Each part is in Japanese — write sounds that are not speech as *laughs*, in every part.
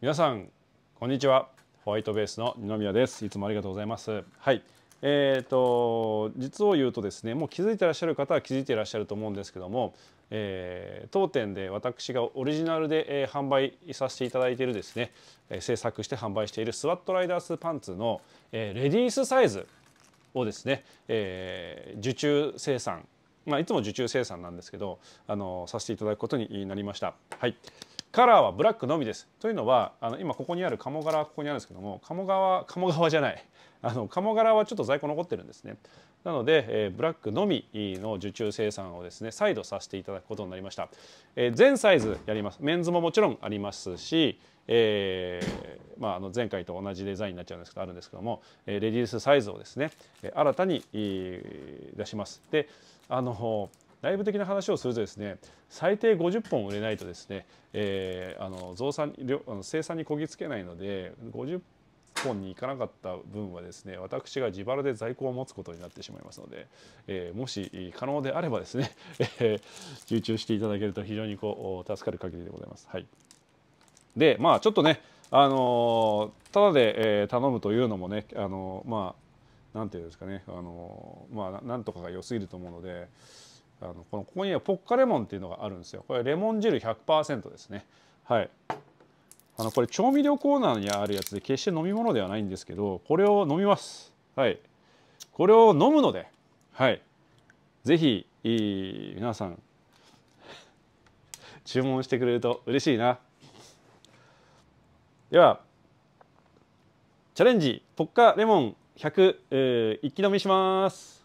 皆さんこんにちはホワイトベースの二宮ですいつもありがとうございますはいえーと、実を言うとですねもう気づいてらっしゃる方は気づいていらっしゃると思うんですけども、えー、当店で私がオリジナルで、えー、販売させていただいているですね、えー、制作して販売しているスワットライダースパンツの、えー、レディースサイズをですね、えー、受注生産、まあ、いつも受注生産なんですけどあのさせていただくことになりました。はいカラーはブラックのみです。というのはあの今ここにある鴨柄ここにあるんですけども鴨川鴨川じゃないあの鴨柄はちょっと在庫残ってるんですね。なので、えー、ブラックのみの受注生産をですね再度させていただくことになりました、えー、全サイズやりますメンズももちろんありますし、えー、まあ、あの前回と同じデザインになっちゃうんですけどあるんですけども、えレディースサイズをですね新たに出しますであの内部的な話をするとですね最低50本売れないとですね、えー、あの増産あの生産にこぎつけないので50本に行かなかった分はですね私が自腹で在庫を持つことになってしまいますので、えー、もし可能であればですね *laughs* 集中していただけると非常にこう助かる限りでございます。はい、でまあちょっとねあのー、ただで、えー、頼むというのもね、あのー、まあなんていうんですかね、あのまあなんとかが良すぎると思うのであのこのここにはポッカレモンっていうのがあるんですよこれレモン汁100%ですねはいあのこれ調味料コーナーにあるやつで決して飲み物ではないんですけどこれを飲みますはいこれを飲むのではい是非皆さん *laughs* 注文してくれると嬉しいなではチャレンジポッカレモン100、えー、一気飲みします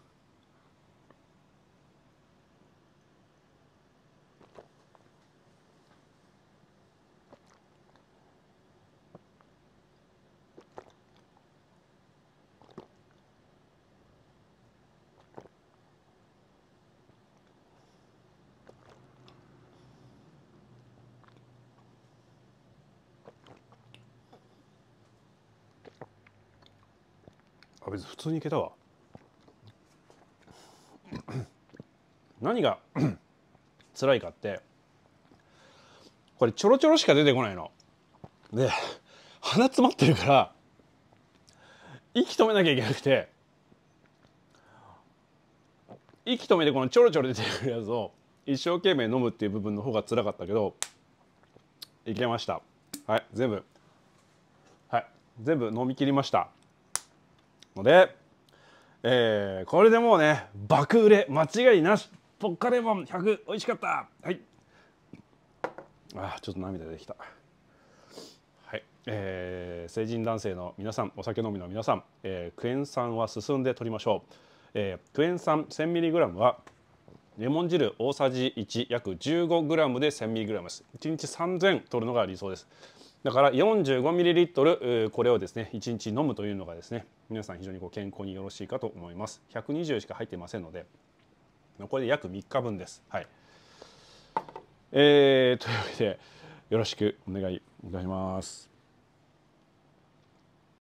あ別に普通にいけたわ *coughs* 何が *coughs* 辛いかってこれちょろちょろしか出てこないので鼻詰まってるから息止めなきゃいけなくて息止めてこのちょろちょろ出てくるやつを一生懸命飲むっていう部分の方が辛かったけどいけましたはい全部はい全部飲み切りましたので、えー、これでもうね爆売れ間違いなしポッカレモン100美味しかったはいあちょっと涙出てきたはい、えー、成人男性の皆さんお酒飲みの皆さん、えー、クエン酸は進んで取りましょう、えー、クエン酸 1000mg はレモン汁大さじ1約 15g で 1000mg です1日3000取るのが理想ですだから 45ml これをですね1日飲むというのがですね皆さん非常にこう健康によろしいかと思います120しか入ってませんのでこれで約3日分ですはいえー、というわけでよろしくお願いいたします